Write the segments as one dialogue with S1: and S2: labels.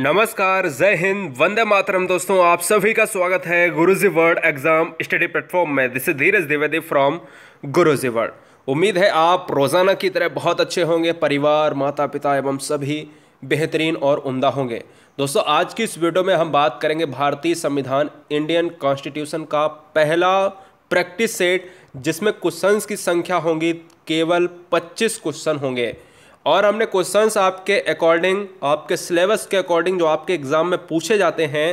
S1: नमस्कार जय हिंद वंदे मातरम दोस्तों आप सभी का स्वागत है Guruji world exam study platform में this Dheeraj Dwivedi from Guruji world उम्मीद है आप रोज़ाना की तरह बहुत अच्छे होंगे परिवार माता पिता एवं सभी बेहतरीन और उमदा होंगे दोस्तों आज की इस वीडियो में हम बात करेंगे भारतीय संविधान इंडियन कॉन्स्टिट्यूशन का पहला प्रैक्टिस सेट जिसमें क्वेश्चंस की संख्या होंगी केवल 25 क्वेश्चन होंगे और हमने क्वेश्चंस आपके अकॉर्डिंग आपके सिलेबस के अकॉर्डिंग जो आपके एग्ज़ाम में पूछे जाते हैं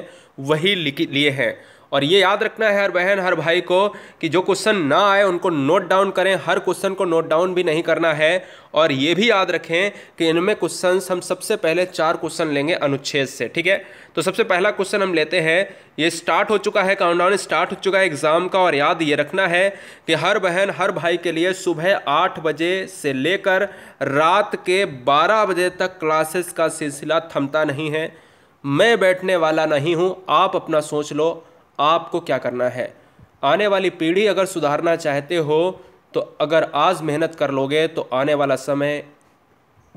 S1: वही लिए हैं और ये याद रखना है हर बहन हर भाई को कि जो क्वेश्चन ना आए उनको नोट डाउन करें हर क्वेश्चन को नोट डाउन भी नहीं करना है और ये भी याद रखें कि इनमें क्वेश्चन हम सबसे पहले चार क्वेश्चन लेंगे अनुच्छेद से ठीक है तो सबसे पहला क्वेश्चन हम लेते हैं ये स्टार्ट हो चुका है काउंटडाउन स्टार्ट हो चुका है एग्ज़ाम का और याद ये रखना है कि हर बहन हर भाई के लिए सुबह आठ बजे से लेकर रात के बारह बजे तक क्लासेस का सिलसिला थमता नहीं है मैं बैठने वाला नहीं हूँ आप अपना सोच लो आपको क्या करना है आने वाली पीढ़ी अगर सुधारना चाहते हो तो अगर आज मेहनत कर लोगे तो आने वाला समय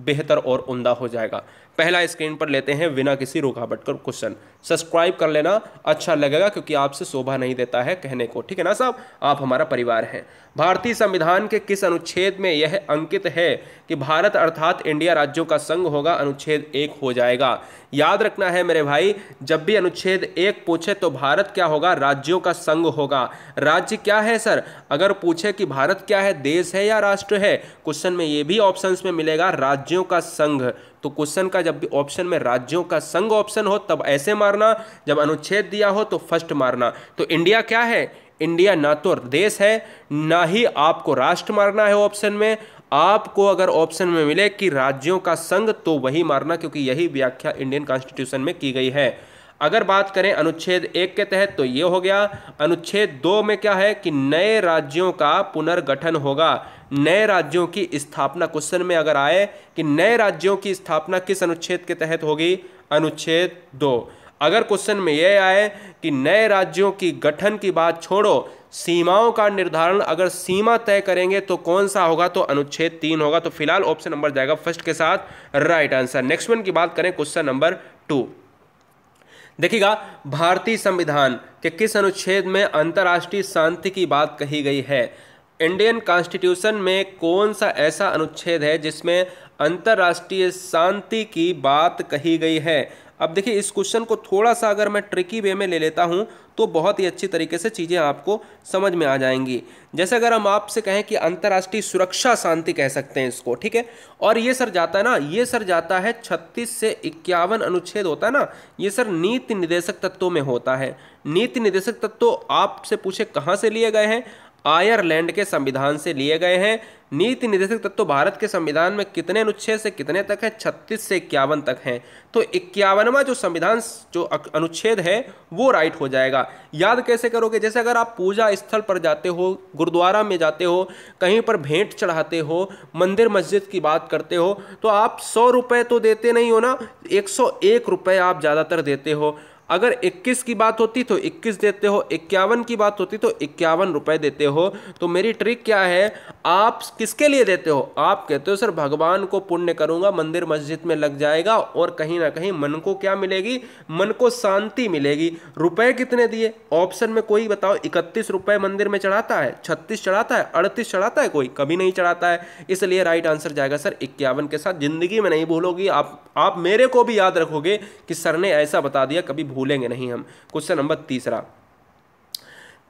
S1: बेहतर और उमदा हो जाएगा पहला स्क्रीन पर लेते हैं बिना किसी रुकावट का क्वेश्चन सब्सक्राइब कर लेना अच्छा लगेगा क्योंकि आपसे शोभा नहीं देता है कहने को ठीक है ना साहब आप हमारा परिवार हैं भारतीय संविधान के किस अनुच्छेद में यह अंकित है कि भारत अर्थात इंडिया राज्यों का संघ होगा अनुच्छेद एक हो जाएगा याद रखना है मेरे भाई जब भी अनुच्छेद एक पूछे तो भारत क्या होगा राज्यों का संघ होगा राज्य क्या है सर अगर पूछे कि भारत क्या है देश है या राष्ट्र है क्वेश्चन में ये भी ऑप्शन में मिलेगा राज्यों का संघ तो क्वेश्चन का जब भी ऑप्शन में राज्यों का संघ ऑप्शन हो तब ऐसे मारना जब अनुच्छेद दिया हो तो फर्स्ट मारना तो इंडिया क्या है इंडिया ना तो देश है ना ही आपको राष्ट्र मारना है ऑप्शन में आपको अगर ऑप्शन में मिले कि राज्यों का संघ तो वही मारना क्योंकि यही व्याख्या इंडियन कॉन्स्टिट्यूशन में की गई है अगर बात करें अनुच्छेद एक के तहत तो ये हो गया अनुच्छेद दो में क्या है कि नए राज्यों का पुनर्गठन होगा नए राज्यों की स्थापना क्वेश्चन में अगर आए कि नए राज्यों की स्थापना किस अनुच्छेद के तहत होगी अनुच्छेद दो अगर क्वेश्चन में यह आए कि नए राज्यों की गठन की बात छोड़ो सीमाओं का निर्धारण अगर सीमा तय करेंगे तो कौन सा होगा तो अनुच्छेद तीन होगा तो फिलहाल ऑप्शन नंबर जाएगा फर्स्ट के साथ राइट आंसर नेक्स्ट वन की बात करें क्वेश्चन नंबर टू देखिएगा भारतीय संविधान के किस अनुच्छेद में अंतर्राष्ट्रीय शांति की बात कही गई है इंडियन कॉन्स्टिट्यूशन में कौन सा ऐसा अनुच्छेद है जिसमें अंतर्राष्ट्रीय शांति की बात कही गई है अब देखिए इस क्वेश्चन को थोड़ा सा अगर मैं ट्रिकी वे में ले लेता हूँ तो बहुत ही अच्छी तरीके से चीज़ें आपको समझ में आ जाएंगी जैसे अगर हम आपसे कहें कि अंतर्राष्ट्रीय सुरक्षा शांति कह सकते हैं इसको ठीक है और ये सर जाता है ना ये सर जाता है छत्तीस से इक्यावन अनुच्छेद होता है ना ये सर नीति निदेशक तत्वों में होता है नीति निदेशक तत्व आपसे पूछे कहाँ से लिए गए हैं आयरलैंड के संविधान से लिए गए हैं नीति निर्देशक तत्व तो भारत के संविधान में कितने अनुच्छेद से कितने तक हैं छत्तीस से इक्यावन तक हैं तो इक्यावनवा जो संविधान जो अनुच्छेद है वो राइट हो जाएगा याद कैसे करोगे जैसे अगर आप पूजा स्थल पर जाते हो गुरुद्वारा में जाते हो कहीं पर भेंट चढ़ाते हो मंदिर मस्जिद की बात करते हो तो आप सौ रुपये तो देते नहीं हो ना एक सौ एक आप ज़्यादातर देते हो अगर 21 की बात होती तो 21 देते हो इक्यावन की बात होती तो इक्यावन रुपए देते हो तो मेरी ट्रिक क्या है आप किसके लिए देते हो आप कहते हो सर भगवान को पुण्य करूंगा मंदिर मस्जिद में लग जाएगा और कहीं ना कहीं मन को क्या मिलेगी मन को शांति मिलेगी रुपए कितने दिए ऑप्शन में कोई बताओ इकतीस रुपए मंदिर में चढ़ाता है छत्तीस चढ़ाता है अड़तीस चढ़ाता है कोई कभी नहीं चढ़ाता है इसलिए राइट आंसर जाएगा सर इक्यावन के साथ जिंदगी में नहीं भूलोगी आप आप मेरे को भी याद रखोगे कि सर ने ऐसा बता दिया कभी भूलेंगे नहीं हम क्वेश्चन नंबर तीसरा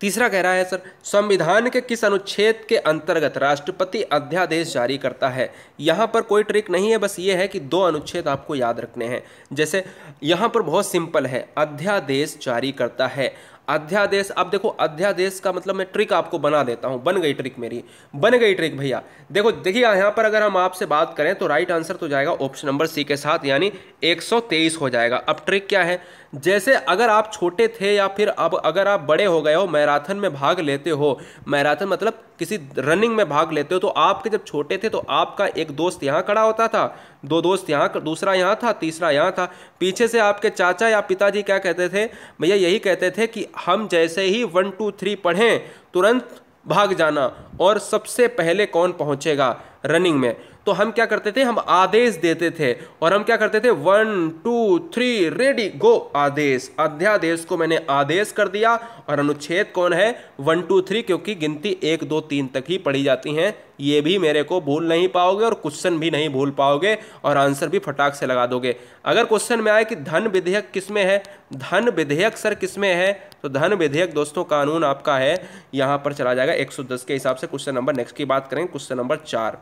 S1: तीसरा कह रहा है सर संविधान के किस अनुच्छेद के अंतर्गत राष्ट्रपति अध्यादेश जारी करता है यहाँ पर कोई ट्रिक नहीं है बस ये है कि दो अनुच्छेद आपको याद रखने हैं जैसे यहाँ पर बहुत सिंपल है अध्यादेश जारी करता है अध्यादेश अब देखो अध्यादेश का मतलब मैं ट्रिक आपको बना देता हूँ बन गई ट्रिक मेरी बन गई ट्रिक भैया देखो देखिए यहाँ पर अगर हम आपसे बात करें तो राइट आंसर तो जाएगा ऑप्शन नंबर सी के साथ यानी 123 हो जाएगा अब ट्रिक क्या है जैसे अगर आप छोटे थे या फिर अब अगर आप बड़े हो गए हो मैराथन में भाग लेते हो मैराथन मतलब किसी रनिंग में भाग लेते हो तो आपके जब छोटे थे तो आपका एक दोस्त यहाँ खड़ा होता था दो दोस्त यहाँ दूसरा यहाँ था तीसरा यहाँ था पीछे से आपके चाचा या पिताजी क्या कहते थे भैया यही कहते थे कि हम जैसे ही वन टू थ्री पढ़ें तुरंत भाग जाना और सबसे पहले कौन पहुँचेगा रनिंग में तो हम क्या करते थे हम आदेश देते थे और हम क्या करते थे one two three ready go आदेश अध्यादेश को मैंने आदेश कर दिया और अनुच्छेद कौन है वन टू थ्री क्योंकि गिनती एक दो तीन तक ही पढ़ी जाती हैं ये भी मेरे को भूल नहीं पाओगे और क्वेश्चन भी नहीं भूल पाओगे और आंसर भी फटाक से लगा दोगे अगर क्वेश्चन में आए कि धन विधेयक किस में है धन विधेयक सर किस में है तो धन विधेयक दोस्तों कानून आपका है यहाँ पर चला जाएगा 110 के हिसाब से क्वेश्चन नंबर नेक्स्ट की बात करें क्वेश्चन नंबर चार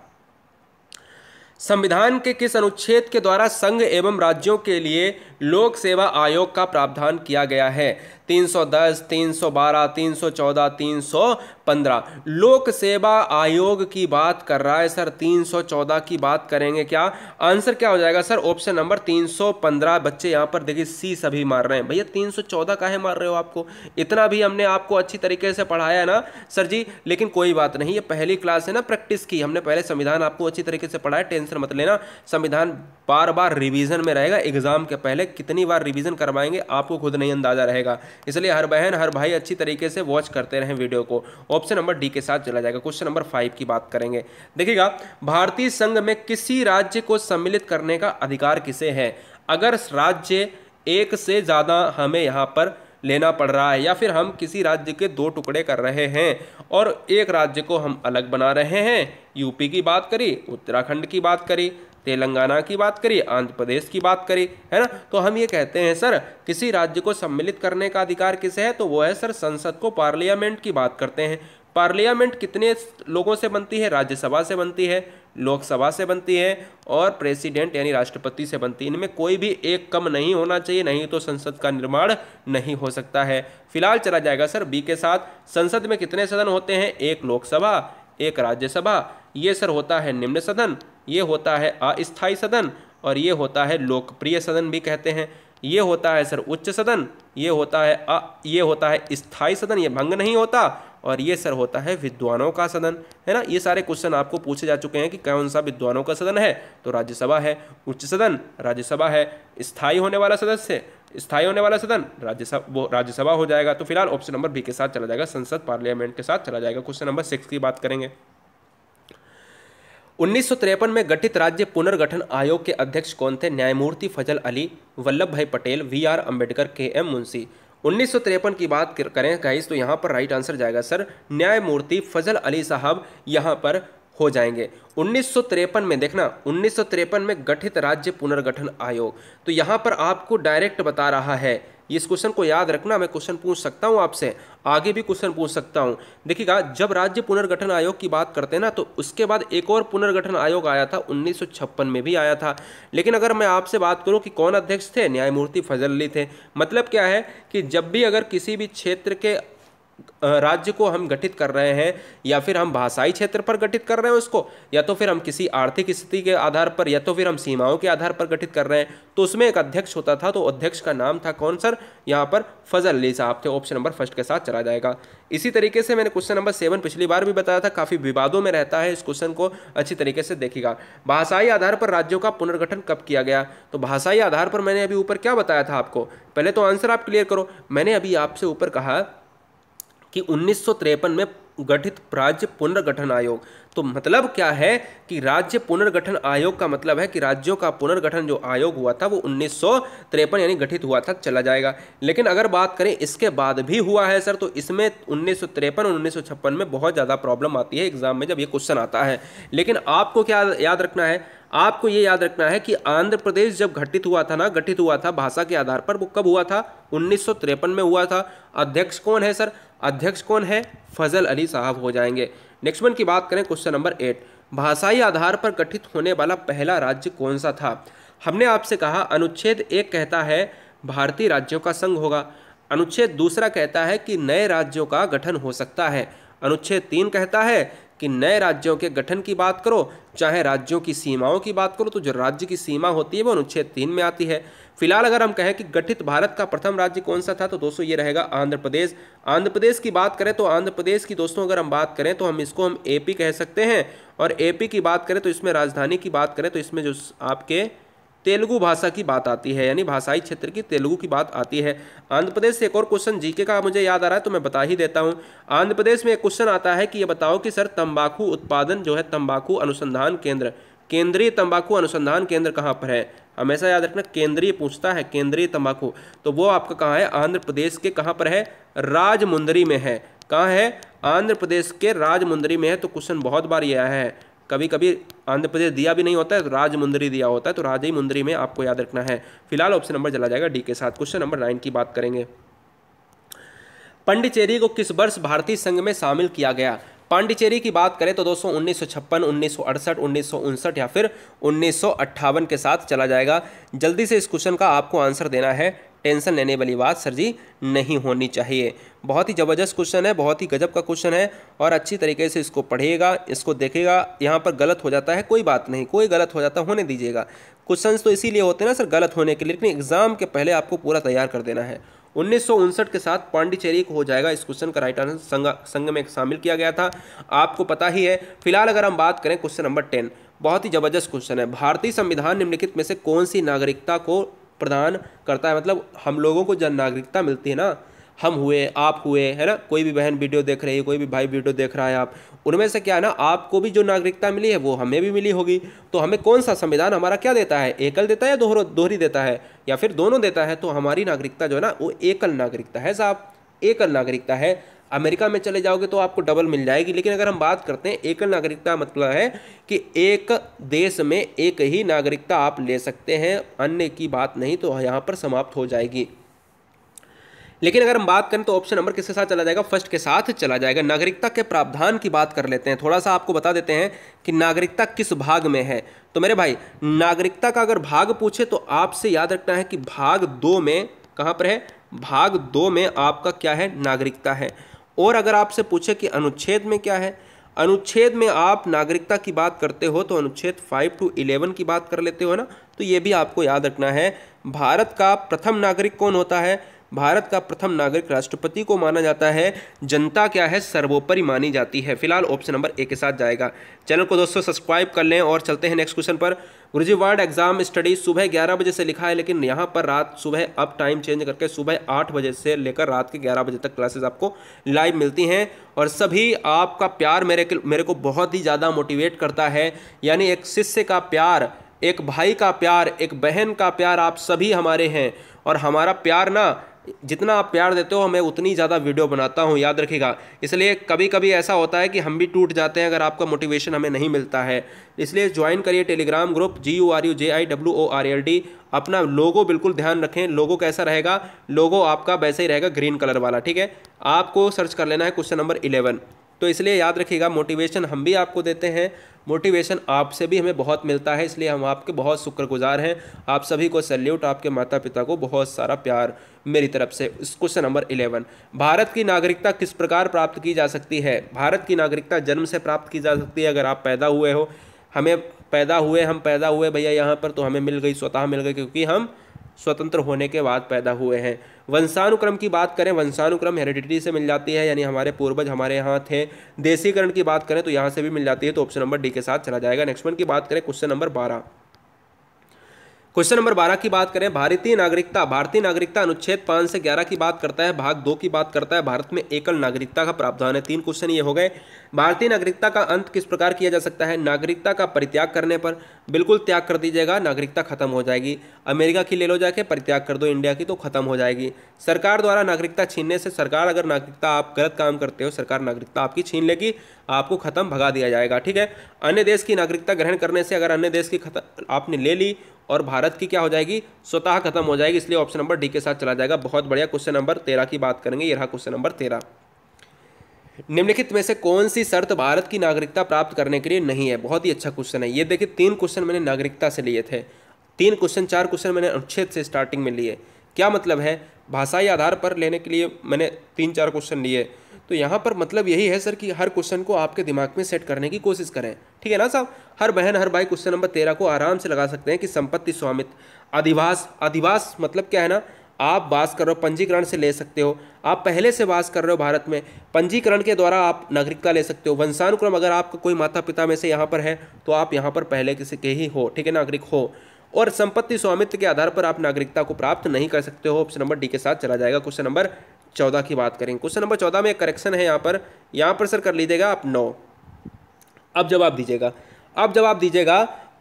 S1: संविधान के किस अनुच्छेद के द्वारा संघ एवं राज्यों के लिए लोक सेवा आयोग का प्रावधान किया गया है 310, 312, 314, 315 लोक सेवा आयोग की बात कर रहा है सर 314 की बात करेंगे क्या आंसर क्या हो जाएगा सर ऑप्शन नंबर 315 बच्चे यहां पर देखिए सी सभी मार रहे हैं भैया 314 है मार रहे हो आपको इतना भी हमने आपको अच्छी तरीके से पढ़ाया है ना सर जी लेकिन कोई बात नहीं ये पहली क्लास है ना प्रैक्टिस की हमने पहले संविधान आपको अच्छी तरीके से पढ़ाया टेंशन मत लेना संविधान बार बार रिविजन में रहेगा एग्जाम के पहले है कितनी बार रिवीजन करवाएंगे आपको खुद नहीं अंदाज़ा रहेगा इसलिए हर बहन हर भाई अच्छी तरीके से वॉच करते रहें वीडियो को ऑप्शन नंबर डी के साथ चला जाएगा क्वेश्चन नंबर फाइव की बात करेंगे देखिएगा भारतीय संघ में किसी राज्य को सम्मिलित करने का अधिकार किसे है अगर राज्य एक से ज़्यादा हमें यहाँ पर लेना पड़ रहा है या फिर हम किसी राज्य के दो टुकड़े कर रहे हैं और एक राज्य को हम अलग बना रहे हैं यूपी की बात करी उत्तराखंड की बात करी तेलंगाना की बात करिए आंध्र प्रदेश की बात करिए है ना तो हम ये कहते हैं सर किसी राज्य को सम्मिलित करने का अधिकार किसे है तो वो है सर संसद को पार्लियामेंट की बात करते हैं पार्लियामेंट कितने लोगों से बनती है राज्यसभा से बनती है लोकसभा से बनती है और प्रेसिडेंट यानी राष्ट्रपति से बनती है इनमें कोई भी एक कम नहीं होना चाहिए नहीं तो संसद का निर्माण नहीं हो सकता है फिलहाल चला जाएगा सर बी के साथ संसद में कितने सदन होते हैं एक लोकसभा एक राज्यसभा ये सर होता है निम्न सदन ये होता है अस्थाई सदन और ये होता है लोकप्रिय सदन भी कहते हैं ये होता है सर उच्च सदन ये होता है अ ये होता है स्थाई सदन ये भंग नहीं होता और ये सर होता है विद्वानों का सदन है ना ये सारे क्वेश्चन आपको पूछे जा चुके हैं कि कौन सा विद्वानों का सदन है तो राज्यसभा है उच्च सदन राज्यसभा है स्थायी होने वाला सदस्य स्थायी होने वाला सदन राज्यसभा वो राज्यसभा हो जाएगा तो फिलहाल ऑप्शन नंबर बी के साथ चला जाएगा संसद पार्लियामेंट के साथ चला जाएगा क्वेश्चन नंबर सिक्स की बात करेंगे उन्नीस में गठित राज्य पुनर्गठन आयोग के अध्यक्ष कौन थे न्यायमूर्ति फजल अली वल्लभ भाई पटेल वी आर अम्बेडकर के एम मुंशी उन्नीस की बात करें गाइस तो यहाँ पर राइट आंसर जाएगा सर न्यायमूर्ति फजल अली साहब यहाँ पर हो जाएंगे उन्नीस में देखना उन्नीस में गठित राज्य पुनर्गठन आयोग तो यहाँ पर आपको डायरेक्ट बता रहा है इस क्वेश्चन को याद रखना मैं क्वेश्चन पूछ सकता हूँ आपसे आगे भी क्वेश्चन पूछ सकता हूँ देखिएगा जब राज्य पुनर्गठन आयोग की बात करते हैं ना तो उसके बाद एक और पुनर्गठन आयोग आया था उन्नीस में भी आया था लेकिन अगर मैं आपसे बात करूँ कि कौन अध्यक्ष थे न्यायमूर्ति फजल अली थे मतलब क्या है कि जब भी अगर किसी भी क्षेत्र के राज्य को हम गठित कर रहे हैं या फिर हम भाषाई क्षेत्र पर गठित कर रहे हैं उसको या तो फिर हम किसी आर्थिक स्थिति के आधार पर या तो फिर हम सीमाओं के आधार पर गठित कर रहे हैं तो उसमें एक अध्यक्ष होता था तो अध्यक्ष का नाम था कौन सर यहाँ पर फजल अली साहब थे ऑप्शन नंबर फर्स्ट के साथ चला जाएगा इसी तरीके से मैंने क्वेश्चन नंबर सेवन पिछली बार भी बताया था काफ़ी विवादों में रहता है इस क्वेश्चन को अच्छी तरीके से देखेगा भाषाई आधार पर राज्यों का पुनर्गठन कब किया गया तो भाषाई आधार पर मैंने अभी ऊपर क्या बताया था आपको पहले तो आंसर आप क्लियर करो मैंने अभी आपसे ऊपर कहा कि उन्नीस में गठित राज्य पुनर्गठन आयोग तो मतलब क्या है कि राज्य पुनर्गठन आयोग का मतलब है कि राज्यों का पुनर्गठन जो आयोग हुआ था वो उन्नीस यानी गठित हुआ था चला जाएगा लेकिन अगर बात करें इसके बाद भी हुआ है सर तो इसमें उन्नीस और उन्नीस में बहुत ज़्यादा प्रॉब्लम आती है एग्जाम में जब ये क्वेश्चन आता है लेकिन आपको क्या याद रखना है आपको ये याद रखना है कि आंध्र प्रदेश जब घटित हुआ था ना गठित हुआ था भाषा के आधार पर वो कब हुआ था उन्नीस में हुआ था अध्यक्ष कौन है सर अध्यक्ष कौन है फजल अली साहब हो जाएंगे नेक्स्ट वन की बात करें क्वेश्चन नंबर एट भाषाई आधार पर गठित होने वाला पहला राज्य कौन सा था हमने आपसे कहा अनुच्छेद एक कहता है भारतीय राज्यों का संघ होगा अनुच्छेद दूसरा कहता है कि नए राज्यों का गठन हो सकता है अनुच्छेद तीन कहता है कि नए राज्यों के गठन की बात करो चाहे राज्यों की सीमाओं की बात करो तो जो राज्य की सीमा होती है वो अनुच्छेद तीन में आती है फिलहाल अगर हम कहें कि गठित भारत का प्रथम राज्य कौन सा था तो दोस्तों ये रहेगा आंध्र प्रदेश आंध्र प्रदेश की बात करें तो आंध्र प्रदेश की दोस्तों अगर हम बात करें तो हम इसको हम एपी कह सकते हैं और एपी की बात करें तो इसमें राजधानी की बात करें तो इसमें जो आपके तेलुगु भाषा की बात आती है यानी भाषाई क्षेत्र की तेलुगु की बात आती है आंध्र प्रदेश से एक और क्वेश्चन जीके का मुझे याद आ रहा है तो मैं बता ही देता हूँ आंध्र प्रदेश में एक क्वेश्चन आता है कि ये बताओ कि सर तंबाकू उत्पादन जो है तंबाकू अनुसंधान केंद्र केंद्रीय तंबाकू अनुसंधान केंद्र कहाँ पर है हमेशा याद रखना केंद्रीय पूछता है केंद्रीय तंबाकू तो वो आपका कहाँ है आंध्र प्रदेश के कहाँ पर है राजमुंदरी में है कहाँ है आंध्र प्रदेश के राजमुंदरी में है तो क्वेश्चन बहुत बार यह है कभी कभी आंध्र प्रदेश दिया भी नहीं होता है तो राज मुंदरी दिया होता है तो राज ही मुंदरी में आपको याद रखना है फिलहाल ऑप्शन नंबर चला जाएगा डी के साथ क्वेश्चन नंबर नाइन की बात करेंगे पांडिचेरी को किस वर्ष भारतीय संघ में शामिल किया गया पांडिचेरी की बात करें तो दोस्तों उन्नीस सौ छप्पन उन्नीस या फिर उन्नीस के साथ चला जाएगा जल्दी से इस क्वेश्चन का आपको आंसर देना है टेंशन लेने वाली बात सर जी नहीं होनी चाहिए बहुत ही ज़बरदस्त क्वेश्चन है बहुत ही गजब का क्वेश्चन है और अच्छी तरीके से इसको पढ़िएगा इसको देखेगा यहाँ पर गलत हो जाता है कोई बात नहीं कोई गलत हो जाता होने दीजिएगा क्वेश्चन तो इसीलिए होते हैं ना सर गलत होने के लिए लेकिन एग्ज़ाम के पहले आपको पूरा तैयार कर देना है उन्नीस के साथ पांडिचेरी को हो जाएगा इस क्वेश्चन का राइट आंसर संघ संघ में शामिल किया गया था आपको पता ही है फिलहाल अगर हम बात करें क्वेश्चन नंबर टेन बहुत ही ज़बरदस्त क्वेश्चन है भारतीय संविधान निम्नलिखित में से कौन सी नागरिकता को प्रदान करता है मतलब हम लोगों को जन नागरिकता मिलती है ना हम हुए आप हुए है ना कोई भी बहन वीडियो देख रही है कोई भी भाई वीडियो देख रहा है आप उनमें से क्या है ना आपको भी जो नागरिकता मिली है वो हमें भी मिली होगी तो हमें कौन सा संविधान हमारा क्या देता है एकल देता है या दोहरो दोहरी देता है या फिर दोनों देता है तो हमारी नागरिकता जो है ना वो एकल नागरिकता है साहब एकल नागरिकता है अमेरिका में चले जाओगे तो आपको डबल मिल जाएगी लेकिन अगर हम बात करते हैं एकल नागरिकता मतलब है कि एक देश में एक ही नागरिकता आप ले सकते हैं अन्य की बात नहीं तो यहाँ पर समाप्त हो जाएगी लेकिन अगर हम बात करें तो ऑप्शन नंबर किसके साथ चला जाएगा फर्स्ट के साथ चला जाएगा नागरिकता के प्रावधान की बात कर लेते हैं थोड़ा सा आपको बता देते हैं कि नागरिकता किस भाग में है तो मेरे भाई नागरिकता का अगर भाग पूछे तो आपसे याद रखना है कि भाग दो में कहाँ पर है भाग दो में आपका क्या है नागरिकता है और अगर आपसे पूछे कि अनुच्छेद में क्या है अनुच्छेद में आप नागरिकता की बात करते हो तो अनुच्छेद फाइव टू इलेवन की बात कर लेते हो ना तो ये भी आपको याद रखना है भारत का प्रथम नागरिक कौन होता है भारत का प्रथम नागरिक राष्ट्रपति को माना जाता है जनता क्या है सर्वोपरि मानी जाती है फिलहाल ऑप्शन नंबर ए के साथ जाएगा चैनल को दोस्तों सब्सक्राइब कर लें और चलते हैं नेक्स्ट क्वेश्चन पर गुरुजी वार्ड एग्जाम स्टडी सुबह ग्यारह बजे से लिखा है लेकिन यहाँ पर रात सुबह अब टाइम चेंज करके सुबह आठ बजे से लेकर रात के ग्यारह बजे तक क्लासेज आपको लाइव मिलती हैं और सभी आपका प्यार मेरे मेरे को बहुत ही ज़्यादा मोटिवेट करता है यानी एक शिष्य का प्यार एक भाई का प्यार एक बहन का प्यार आप सभी हमारे हैं और हमारा प्यार ना जितना आप प्यार देते हो मैं उतनी ज़्यादा वीडियो बनाता हूँ याद रखिएगा इसलिए कभी कभी ऐसा होता है कि हम भी टूट जाते हैं अगर आपका मोटिवेशन हमें नहीं मिलता है इसलिए ज्वाइन करिए Telegram group G U R U J I W O R L D अपना लोगो बिल्कुल ध्यान रखें लोगो कैसा रहेगा लोगो आपका वैसे ही रहेगा ग्रीन कलर वाला ठीक है आपको सर्च कर लेना है क्वेश्चन नंबर इलेवन तो इसलिए याद रखिएगा मोटिवेशन हम भी आपको देते हैं मोटिवेशन आपसे भी हमें बहुत मिलता है इसलिए हम आपके बहुत शुक्रगुजार हैं आप सभी को सैल्यूट आपके माता पिता को बहुत सारा प्यार मेरी तरफ से क्वेश्चन नंबर इलेवन भारत की नागरिकता किस प्रकार प्राप्त की जा सकती है भारत की नागरिकता जन्म से प्राप्त की जा सकती है अगर आप पैदा हुए हो हमें पैदा हुए हम पैदा हुए भैया यहाँ पर तो हमें मिल गई स्वतः मिल गई क्योंकि हम स्वतंत्र होने के बाद पैदा हुए हैं वंशानुक्रम की बात करें वंशानुक्रम हेरिडिटी से मिल जाती है यानी हमारे पूर्वज हमारे यहाँ थे देसीकरण की बात करें तो यहाँ से भी मिल जाती है तो ऑप्शन नंबर डी के साथ चला जाएगा नेक्स्ट वन की बात करें क्वेश्चन नंबर बारह क्वेश्चन नंबर बारह की बात करें भारतीय नागरिकता भारतीय नागरिकता अनुच्छेद पाँच से ग्यारह की बात करता है भाग दो की बात करता है भारत में एकल नागरिकता का प्रावधान है तीन क्वेश्चन ये हो गए भारतीय नागरिकता का अंत किस प्रकार किया जा सकता है नागरिकता का परित्याग करने पर बिल्कुल त्याग कर दीजिएगा नागरिकता खत्म हो जाएगी अमेरिका की ले लो जाके परित्याग कर दो इंडिया की तो खत्म हो जाएगी सरकार द्वारा नागरिकता छीनने से सरकार अगर नागरिकता आप गलत काम करते हो सरकार नागरिकता आपकी छीन लेगी आपको खत्म भगा दिया जाएगा ठीक है अन्य देश की नागरिकता ग्रहण करने से अगर अन्य देश की आपने ले ली और भारत की क्या हो जाएगी स्वतः खत्म हो जाएगी इसलिए ऑप्शन नंबर डी के साथ चला जाएगा बहुत बढ़िया क्वेश्चन नंबर तेरह की बात करेंगे ये रहा क्वेश्चन नंबर तेरह निम्नलिखित में से कौन सी शर्त भारत की नागरिकता प्राप्त करने के लिए नहीं है बहुत ही अच्छा क्वेश्चन है ये देखिए तीन क्वेश्चन मैंने नागरिकता से लिए थे तीन क्वेश्चन चार क्वेश्चन मैंने अनुच्छेद से स्टार्टिंग में लिए क्या मतलब है भाषाई आधार पर लेने के लिए मैंने तीन चार क्वेश्चन लिए तो यहाँ पर मतलब यही है सर कि हर क्वेश्चन को आपके दिमाग में सेट करने की कोशिश करें ठीक है ना साहब हर बहन हर भाई क्वेश्चन नंबर तेरह को आराम से लगा सकते हैं कि संपत्ति स्वामित्व अधिवास अधिवास मतलब क्या है ना आप वास कर रहे हो पंजीकरण से ले सकते हो आप पहले से वास कर रहे हो भारत में पंजीकरण के द्वारा आप नागरिकता ले सकते हो वंशानुक्रम अगर आपका कोई माता पिता में से यहाँ पर है तो आप यहाँ पर पहले किसी के ही हो ठीक है नागरिक हो और संपत्ति स्वामित्व के आधार पर आप नागरिकता को प्राप्त नहीं कर सकते हो ऑप्शन नंबर डी के साथ चला जाएगा क्वेश्चन नंबर चौदह की बात करें क्वेश्चन नंबर चौदह में एक करेक्शन है यहाँ पर यहाँ पर सर कर लीजिएगा आप नौ अब जवाब दीजिएगा अब जवाब दीजिएगा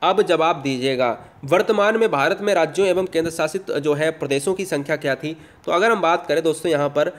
S1: अब जवाब दीजिएगा वर्तमान में भारत में राज्यों एवं केंद्र शासित जो है प्रदेशों की संख्या क्या थी तो अगर हम बात करें दोस्तों यहाँ पर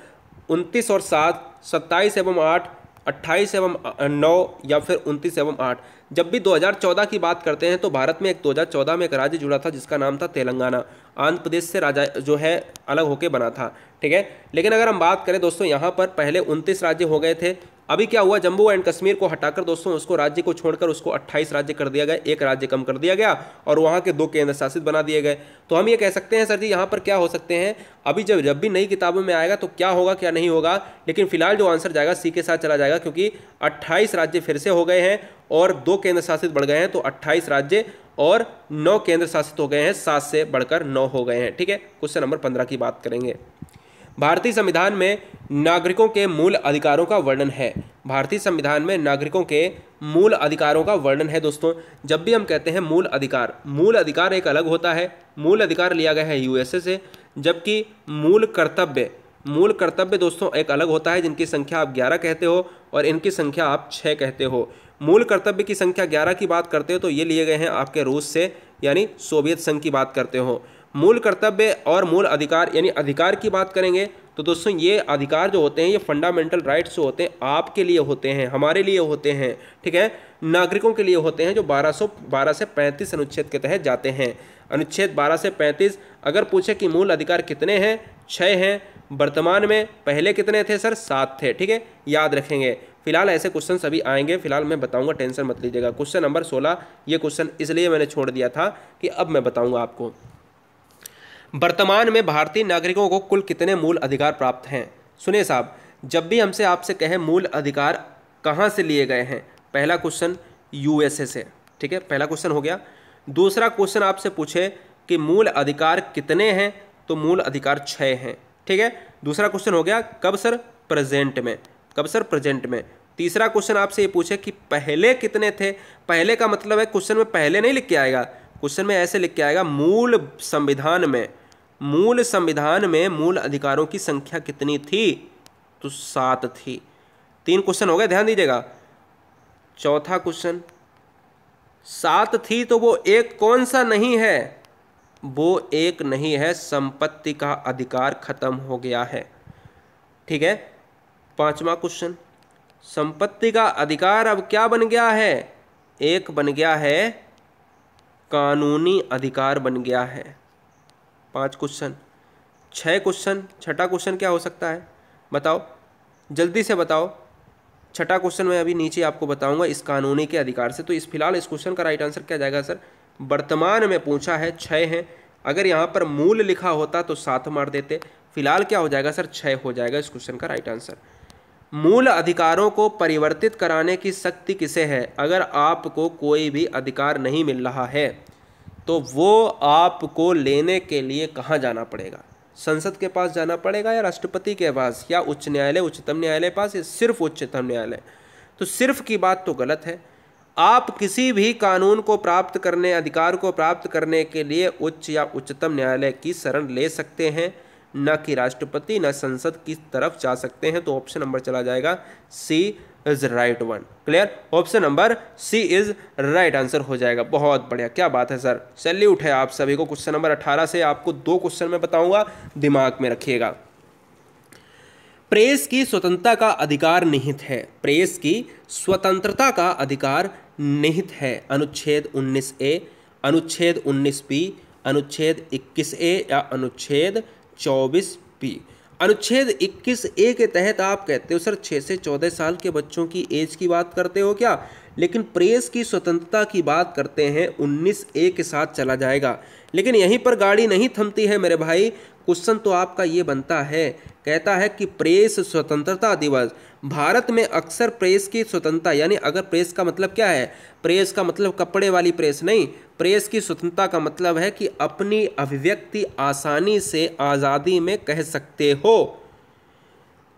S1: उनतीस और सात सत्ताईस एवं आठ अट्ठाईस एवं नौ या फिर उनतीस एवं आठ जब भी 2014 की बात करते हैं तो भारत में एक 2014 में एक राज्य जुड़ा था जिसका नाम था तेलंगाना आंध्र प्रदेश से राजा जो है अलग होके बना था ठीक है लेकिन अगर हम बात करें दोस्तों यहाँ पर पहले उनतीस राज्य हो गए थे अभी क्या हुआ जम्मू एंड कश्मीर को हटाकर दोस्तों उसको राज्य को छोड़कर उसको 28 राज्य कर दिया गया एक राज्य कम कर दिया गया और वहाँ के दो केंद्र शासित बना दिए गए तो हम ये कह सकते हैं सर जी यहाँ पर क्या हो सकते हैं अभी जब जब भी नई किताबों में आएगा तो क्या होगा क्या नहीं होगा लेकिन फिलहाल जो आंसर जाएगा सी के साथ चला जाएगा क्योंकि अट्ठाईस राज्य फिर से हो गए हैं और दो केंद्र शासित बढ़ गए हैं तो अट्ठाईस राज्य और नौ केंद्र शासित हो गए हैं सात से बढ़कर नौ हो गए हैं ठीक है क्वेश्चन नंबर पंद्रह की बात करेंगे भारतीय संविधान में नागरिकों के मूल अधिकारों का वर्णन है भारतीय संविधान में नागरिकों के मूल अधिकारों का वर्णन है दोस्तों जब भी हम कहते हैं मूल अधिकार मूल अधिकार एक अलग होता है मूल अधिकार लिया गया है यूएसए से जबकि मूल कर्तव्य मूल कर्तव्य दोस्तों एक अलग होता है जिनकी संख्या आप ग्यारह कहते हो और इनकी संख्या आप छः कहते हो मूल कर्तव्य की संख्या ग्यारह की बात करते हो तो ये लिए गए हैं आपके रूस से यानी सोवियत संघ की बात करते हो मूल कर्तव्य और मूल अधिकार यानी अधिकार की बात करेंगे तो दोस्तों ये अधिकार जो होते हैं ये फंडामेंटल राइट्स जो होते हैं आपके लिए होते हैं हमारे लिए होते हैं ठीक है नागरिकों के लिए होते हैं जो 1212 से 35 अनुच्छेद के तहत जाते हैं अनुच्छेद 12 से 35 अगर पूछे कि मूल अधिकार कितने हैं छः हैं वर्तमान में पहले कितने थे सर सात थे ठीक है याद रखेंगे फिलहाल ऐसे क्वेश्चन सभी आएंगे फिलहाल मैं बताऊंगा टेंशन मत लीजिएगा क्वेश्चन नंबर सोलह ये क्वेश्चन इसलिए मैंने छोड़ दिया था कि अब मैं बताऊंगा आपको वर्तमान में भारतीय नागरिकों को कुल कितने मूल अधिकार प्राप्त हैं सुनिए साहब जब भी हमसे आपसे कहें मूल अधिकार कहाँ से लिए गए हैं पहला क्वेश्चन यूएसए से ठीक है पहला क्वेश्चन हो गया दूसरा क्वेश्चन आपसे पूछे कि मूल अधिकार कितने हैं तो मूल अधिकार छः हैं ठीक है दूसरा क्वेश्चन हो गया कब सर प्रेजेंट में कब सर प्रेजेंट में तीसरा क्वेश्चन आपसे ये पूछे कि पहले कितने थे पहले का मतलब है क्वेश्चन में पहले नहीं लिख के आएगा क्वेश्चन में ऐसे लिख के आएगा मूल संविधान में मूल संविधान में मूल अधिकारों की संख्या कितनी थी तो सात थी तीन क्वेश्चन हो गए ध्यान दीजिएगा चौथा क्वेश्चन सात थी तो वो एक कौन सा नहीं है वो एक नहीं है संपत्ति का अधिकार खत्म हो गया है ठीक है पांचवा क्वेश्चन संपत्ति का अधिकार अब क्या बन गया है एक बन गया है कानूनी अधिकार बन गया है पांच क्वेश्चन छह क्वेश्चन छठा क्वेश्चन क्या हो सकता है बताओ जल्दी से बताओ छठा क्वेश्चन मैं अभी नीचे आपको बताऊंगा इस कानूनी के अधिकार से तो इस फिलहाल इस क्वेश्चन का राइट आंसर क्या जाएगा सर वर्तमान में पूछा है छः हैं अगर यहाँ पर मूल लिखा होता तो सात मार देते फिलहाल क्या हो जाएगा सर छः हो जाएगा इस क्वेश्चन का राइट आंसर मूल अधिकारों को परिवर्तित कराने की शक्ति किसे है अगर आपको कोई भी अधिकार नहीं मिल रहा है तो वो आपको लेने के लिए कहाँ जाना पड़ेगा संसद के पास जाना पड़ेगा या राष्ट्रपति के पास या उच्च न्यायालय उच्चतम न्यायालय पास या सिर्फ उच्चतम न्यायालय तो सिर्फ की बात तो गलत है आप किसी भी कानून को प्राप्त करने अधिकार को प्राप्त करने के लिए उच्च या उच्चतम न्यायालय की शरण ले सकते हैं न कि राष्ट्रपति न संसद की तरफ जा सकते हैं तो ऑप्शन नंबर चला जाएगा C is right one clear option number C is right answer हो जाएगा बहुत बढ़िया क्या बात है सर सैल्यूट है आप सभी को क्वेश्चन नंबर अठारह से आपको दो क्वेश्चन में बताऊंगा दिमाग में रखिएगा प्रेस की स्वतंत्रता का अधिकार निहित है प्रेस की स्वतंत्रता का अधिकार निहित है अनुच्छेद 19 ए अनुच्छेद 19 बी अनुच्छेद 21 ए या अनुच्छेद 24 बी अनुच्छेद 21 ए के तहत आप कहते हो सर छः से चौदह साल के बच्चों की एज की बात करते हो क्या लेकिन प्रेस की स्वतंत्रता की बात करते हैं 19 ए के साथ चला जाएगा लेकिन यहीं पर गाड़ी नहीं थमती है मेरे भाई क्वेश्चन तो आपका ये बनता है कहता है कि प्रेस स्वतंत्रता दिवस भारत में अक्सर प्रेस की स्वतंत्रता यानी अगर प्रेस का मतलब क्या है प्रेस का मतलब कपड़े वाली प्रेस नहीं प्रेस की स्वतंत्रता का मतलब है कि अपनी अभिव्यक्ति आसानी से आज़ादी में कह सकते हो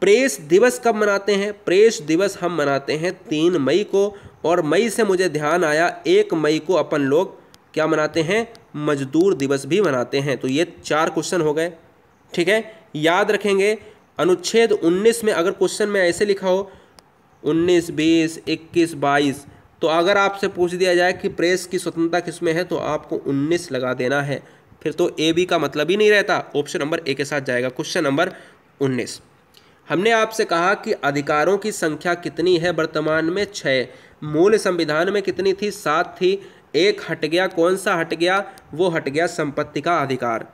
S1: प्रेस दिवस कब मनाते हैं प्रेस दिवस हम मनाते हैं तीन मई को और मई से मुझे ध्यान आया एक मई को अपन लोग क्या मनाते हैं मजदूर दिवस भी मनाते हैं तो ये चार क्वेश्चन हो गए ठीक है याद रखेंगे अनुच्छेद 19 में अगर क्वेश्चन में ऐसे लिखा हो 19, 20, 21, 22 तो अगर आपसे पूछ दिया जाए कि प्रेस की स्वतंत्रता किस में है तो आपको 19 लगा देना है फिर तो ए बी का मतलब ही नहीं रहता ऑप्शन नंबर ए के साथ जाएगा क्वेश्चन नंबर 19 हमने आपसे कहा कि अधिकारों की संख्या कितनी है वर्तमान में छः मूल संविधान में कितनी थी सात थी एक हट गया कौन सा हट गया वो हट गया संपत्ति का अधिकार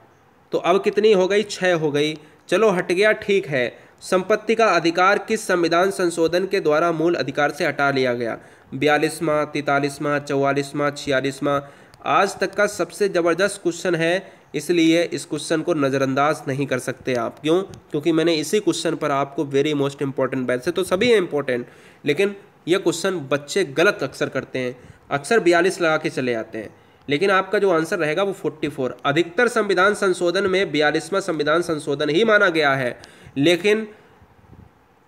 S1: तो अब कितनी हो गई छः हो गई चलो हट गया ठीक है संपत्ति का अधिकार किस संविधान संशोधन के द्वारा मूल अधिकार से हटा लिया गया बयालीसवां तैतालीसवां चौवालीसवां छियालीसवां आज तक का सबसे ज़बरदस्त क्वेश्चन है इसलिए इस क्वेश्चन को नज़रअंदाज नहीं कर सकते आप क्यों क्योंकि मैंने इसी क्वेश्चन पर आपको वेरी मोस्ट इंपॉर्टेंट से तो सभी इंपॉर्टेंट लेकिन यह क्वेश्चन बच्चे गलत अक्सर करते हैं अक्सर बयालीस लगा के चले आते हैं लेकिन आपका जो आंसर रहेगा वो 44 अधिकतर संविधान संशोधन में बयालीसवां संविधान संशोधन ही माना गया है लेकिन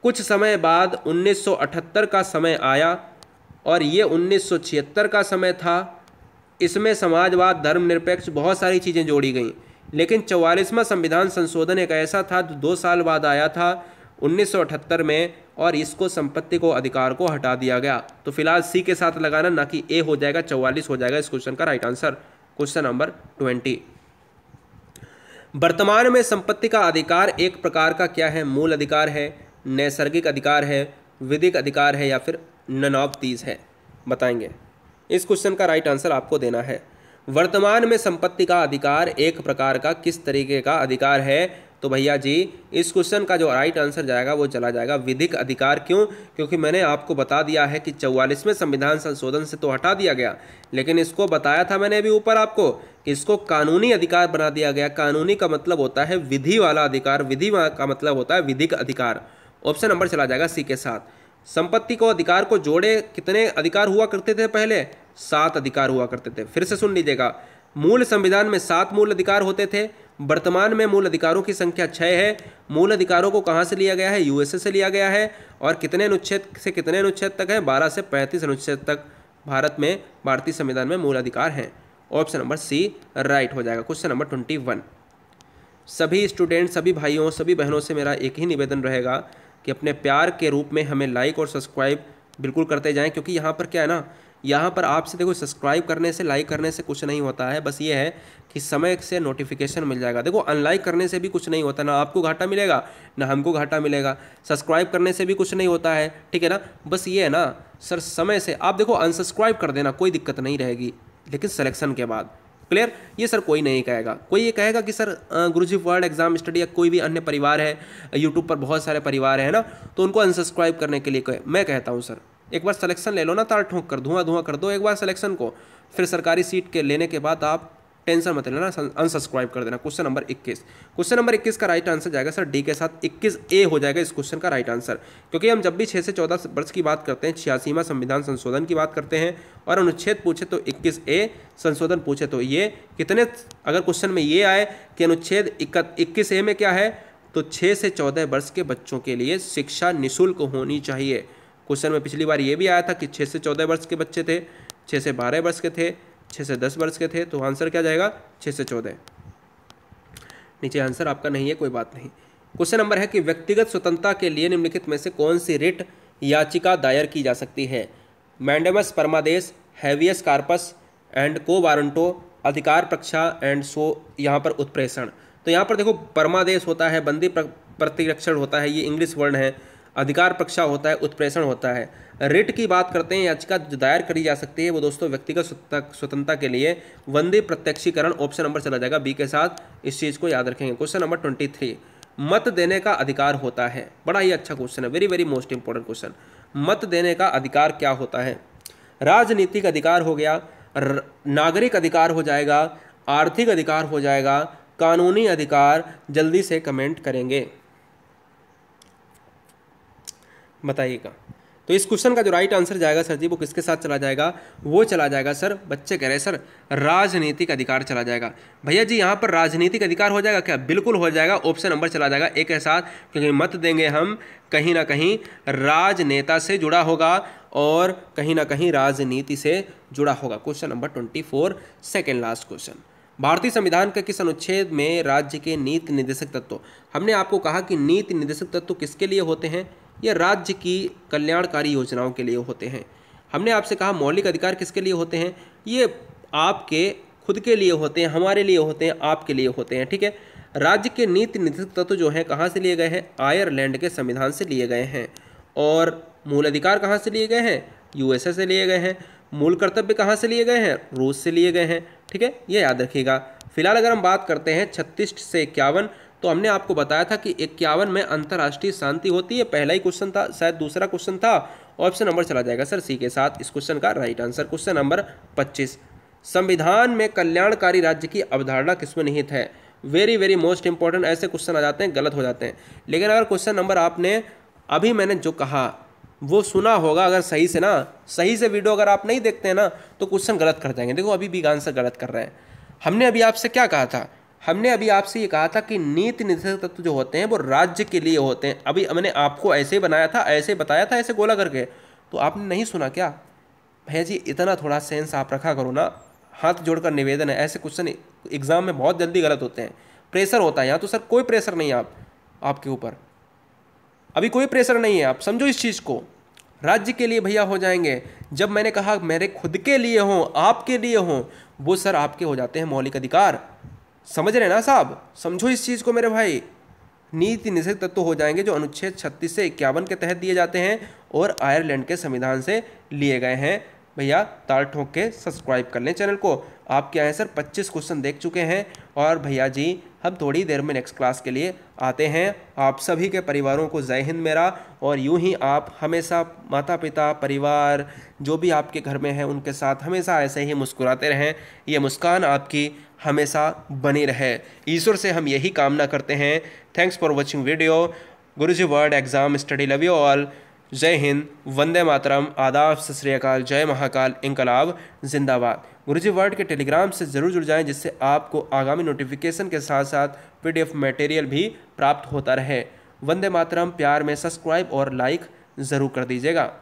S1: कुछ समय बाद 1978 का समय आया और ये 1976 का समय था इसमें समाजवाद धर्मनिरपेक्ष बहुत सारी चीज़ें जोड़ी गई लेकिन चौवालीसवां संविधान संशोधन एक ऐसा था जो दो साल बाद आया था 1978 में और इसको संपत्ति को अधिकार को हटा दिया गया तो फिलहाल सी के साथ लगाना ना कि ए हो जाएगा चौवालीस हो जाएगा इस क्वेश्चन का right answer question number twenty वर्तमान में संपत्ति का अधिकार एक प्रकार का क्या है मूल अधिकार है नैसर्गिक अधिकार है विधिक अधिकार है या फिर नन है बताएंगे इस क्वेश्चन का राइट आंसर आपको देना है वर्तमान में संपत्ति का अधिकार एक प्रकार का किस तरीके का अधिकार है तो भैया जी इस क्वेश्चन का जो राइट आंसर जाएगा वो चला जाएगा विधिक अधिकार क्यों क्योंकि मैंने आपको बता दिया है कि चौवालीसवें संविधान संशोधन से तो हटा दिया गया लेकिन इसको बताया था मैंने अभी ऊपर आपको कि इसको कानूनी अधिकार बना दिया गया कानूनी का मतलब होता है विधि वाला अधिकार विधि का मतलब होता है विधिक अधिकार ऑप्शन नंबर चला जाएगा सी के साथ संपत्ति को अधिकार को जोड़े कितने अधिकार हुआ करते थे पहले सात अधिकार हुआ करते थे फिर से सुन लीजिएगा मूल संविधान में सात मूल अधिकार होते थे वर्तमान में मूल अधिकारों की संख्या छः है मूल अधिकारों को कहाँ से लिया गया है यूएसए से लिया गया है और कितने अनुच्छेद से कितने अनुच्छेद तक है बारह से पैंतीस अनुच्छेद तक भारत में भारतीय संविधान में मूल अधिकार हैं ऑप्शन नंबर सी राइट हो जाएगा क्वेश्चन नंबर ट्वेंटी वन सभी स्टूडेंट सभी भाइयों सभी बहनों से मेरा एक ही निवेदन रहेगा कि अपने प्यार के रूप में हमें लाइक और सब्सक्राइब बिल्कुल करते जाएं क्योंकि यहाँ पर क्या है ना यहाँ पर आपसे देखो सब्सक्राइब करने से लाइक करने से कुछ नहीं होता है बस ये है कि समय से नोटिफिकेशन मिल जाएगा देखो अनलाइक करने से भी कुछ नहीं होता ना आपको घाटा मिलेगा ना हमको घाटा मिलेगा सब्सक्राइब करने से भी कुछ नहीं होता है ठीक है ना बस ये है ना सर समय से आप देखो अनसब्सक्राइब कर देना कोई दिक्कत नहीं रहेगी लेकिन सलेक्शन के बाद क्लियर ये सर कोई नहीं कहेगा कोई ये कहेगा कि sir Guruji world exam study या कोई भी अन्य परिवार है यूट्यूब पर बहुत सारे परिवार हैं ना तो उनको अनसब्सक्राइब करने के लिए कहे मैं कहता हूँ सर एक बार सिलेक्शन ले लो ना तार ठोंक कर धुआं धुआं कर दो एक बार सिलेक्शन को फिर सरकारी सीट के लेने के बाद आप टेंशन मत लेना अनसब्सक्राइब कर देना क्वेश्चन नंबर 21 क्वेश्चन नंबर 21 का राइट आंसर जाएगा सर डी के साथ 21 ए हो जाएगा इस क्वेश्चन का राइट आंसर क्योंकि हम जब भी 6 से 14 वर्ष की बात करते हैं छियासीवा संविधान संशोधन की बात करते हैं और अनुच्छेद पूछे तो 21 ए संशोधन पूछे तो ये कितने अगर क्वेश्चन में ये आए कि अनुच्छेद इक्कीस ए में क्या है तो छः से चौदह वर्ष के बच्चों के लिए शिक्षा निःशुल्क होनी चाहिए क्वेश्चन में पिछली बार ये भी आया था कि छः से चौदह वर्ष के बच्चे थे छः से बारह वर्ष के थे छः से दस वर्ष के थे तो आंसर क्या जाएगा छः से चौदह नीचे आंसर आपका नहीं है कोई बात नहीं क्वेश्चन नंबर है कि व्यक्तिगत स्वतंत्रता के लिए निम्नलिखित में से कौन सी रिट याचिका दायर की जा सकती है मैंडमस परमादेश habeas corpus and quo warranto अधिकार प्रक्षा एंड सो यहाँ पर उत्प्रेषण तो यहाँ पर देखो परमादेश होता है बंदी प्रतिरक्षण होता है ये इंग्लिश वर्ड है अधिकार पक्षा होता है उत्प्रेषण होता है रिट की बात करते हैं याचिका जो दायर करी जा सकती है वो दोस्तों व्यक्तिगत स्वतंत्रता के लिए वंदे प्रत्यक्षीकरण ऑप्शन नंबर चला जाएगा बी के साथ इस चीज़ को याद रखेंगे क्वेश्चन नंबर ट्वेंटी थ्री मत देने का अधिकार होता है बड़ा ही अच्छा क्वेश्चन है very very most important question मत देने का अधिकार क्या होता है राजनीतिक अधिकार हो गया नागरिक अधिकार हो जाएगा आर्थिक अधिकार हो जाएगा कानूनी अधिकार जल्दी से कमेंट करेंगे बताइएगा तो इस क्वेश्चन का जो राइट आंसर जाएगा सर जी वो किसके साथ चला जाएगा वो चला जाएगा सर बच्चे कह रहे हैं सर राजनीतिक अधिकार चला जाएगा भैया जी यहाँ पर राजनीतिक अधिकार हो जाएगा क्या बिल्कुल हो जाएगा ऑप्शन नंबर चला जाएगा एक के साथ क्योंकि मत देंगे हम कहीं ना कहीं राजनेता से जुड़ा होगा और कहीं ना कहीं राजनीति से जुड़ा होगा question number twenty four second last question भारतीय संविधान के किस अनुच्छेद में राज्य के नीति निर्देशक तत्व हमने आपको कहा कि नीति निर्देशक तत्व किसके लिए होते हैं ये राज्य की कल्याणकारी योजनाओं के लिए होते हैं हमने आपसे कहा मौलिक अधिकार किसके लिए होते हैं ये आपके खुद के लिए होते हैं हमारे लिए होते हैं आपके लिए होते हैं ठीक है राज्य के नीति निधक तत्व जो हैं कहाँ से लिए गए हैं आयरलैंड के संविधान से लिए गए हैं और मूल अधिकार कहाँ से लिए गए हैं यूएसए से लिए गए हैं मूल कर्तव्य कहाँ से लिए गए हैं रूस से लिए गए हैं ठीक है ये याद रखिएगा फिलहाल अगर हम बात करते हैं छत्तीस से इक्यावन तो हमने आपको बताया था कि इक्यावन में अंतर्राष्ट्रीय शांति होती है पहला ही क्वेश्चन था शायद दूसरा क्वेश्चन था ऑप्शन नंबर चला जाएगा सर सी के साथ इस क्वेश्चन का राइट आंसर क्वेश्चन नंबर पच्चीस संविधान में कल्याणकारी राज्य की अवधारणा किसमें निहित है वेरी वेरी मोस्ट इंपॉर्टेंट ऐसे क्वेश्चन आ जाते हैं गलत हो जाते हैं लेकिन अगर क्वेश्चन नंबर आपने अभी मैंने जो कहा वो सुना होगा अगर सही से ना सही से वीडियो अगर आप नहीं देखते हैं ना तो क्वेश्चन गलत कर जाएंगे देखो अभी भी आंसर गलत कर रहे हैं हमने अभी आपसे क्या कहा था हमने अभी आपसे ये कहा था कि नीति निर्देशक तत्व जो होते हैं वो राज्य के लिए होते हैं अभी हमने आपको ऐसे बनाया था ऐसे बताया था ऐसे गोला करके तो आपने नहीं सुना क्या भैया जी इतना थोड़ा सेंस आप रखा करो ना हाथ जोड़कर निवेदन है ऐसे क्वेश्चन एग्ज़ाम में बहुत जल्दी गलत होते हैं प्रेशर होता है यहाँ तो सर कोई प्रेशर नहीं है आप आपके ऊपर अभी कोई प्रेशर नहीं है आप समझो इस चीज़ को राज्य के लिए भैया हो जाएंगे जब मैंने कहा मेरे खुद के लिए हों आपके लिए हों वो सर आपके हो जाते हैं मौलिक अधिकार समझ रहे ना साहब समझो इस चीज़ को मेरे भाई नीति निषेध तत्व हो जाएंगे जो अनुच्छेद छत्तीस से इक्यावन के तहत दिए जाते हैं और आयरलैंड के संविधान से लिए गए हैं भैया ताल ठोंक के सब्सक्राइब कर लें चैनल को आपके आंसर सर 25 क्वेश्चन देख चुके हैं और भैया जी हम थोड़ी देर में नेक्स्ट क्लास के लिए आते हैं आप सभी के परिवारों को जय हिंद मेरा और यूं ही आप हमेशा माता पिता परिवार जो भी आपके घर में हैं उनके साथ हमेशा ऐसे ही मुस्कुराते रहें ये मुस्कान आपकी हमेशा बनी रहे ईश्वर से हम यही कामना करते हैं thanks for watching video Guruji world exam study love you all जय हिंद वंदे मातरम आदाब सत श्रीकाल जय महाकाल इनकलाब जिंदाबाद गुरुजी वर्ड के टेलीग्राम से ज़रूर जुड़ जाएं जिससे आपको आगामी नोटिफिकेशन के साथ साथ पीडीएफ मटेरियल भी प्राप्त होता रहे वंदे मातरम प्यार में सब्सक्राइब और लाइक ज़रूर कर दीजिएगा